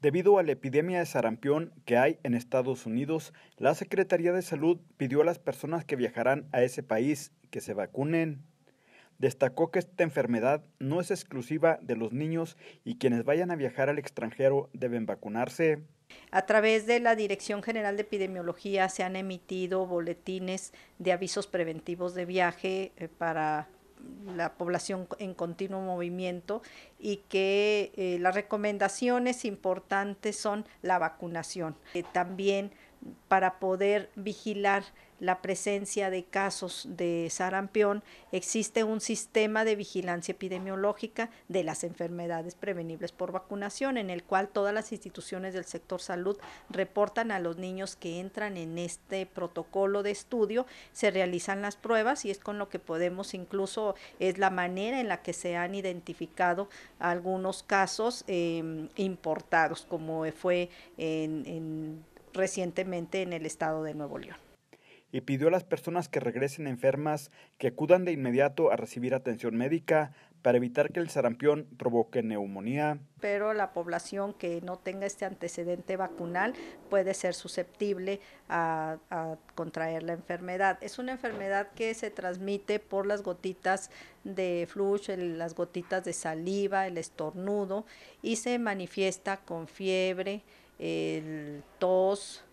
Debido a la epidemia de sarampión que hay en Estados Unidos, la Secretaría de Salud pidió a las personas que viajarán a ese país que se vacunen. Destacó que esta enfermedad no es exclusiva de los niños y quienes vayan a viajar al extranjero deben vacunarse. A través de la Dirección General de Epidemiología se han emitido boletines de avisos preventivos de viaje eh, para la población en continuo movimiento y que eh, las recomendaciones importantes son la vacunación. Eh, también para poder vigilar la presencia de casos de sarampión, existe un sistema de vigilancia epidemiológica de las enfermedades prevenibles por vacunación, en el cual todas las instituciones del sector salud reportan a los niños que entran en este protocolo de estudio, se realizan las pruebas y es con lo que podemos incluso, es la manera en la que se han identificado algunos casos eh, importados, como fue en recientemente en el estado de Nuevo León y pidió a las personas que regresen enfermas que acudan de inmediato a recibir atención médica para evitar que el sarampión provoque neumonía. Pero la población que no tenga este antecedente vacunal puede ser susceptible a, contraer la enfermedad. Es una enfermedad que se transmite por las gotitas de flujo, las gotitas de saliva, el estornudo y se manifiesta con fiebre, el tos,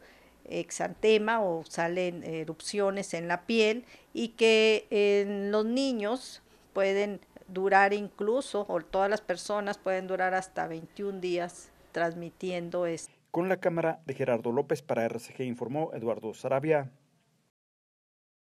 exantema o salen erupciones en la piel y que en los niños pueden durar incluso, o todas las personas pueden durar hasta 21 días transmitiendo esto. Con la cámara de Gerardo López para RCG informó Eduardo Sarabia.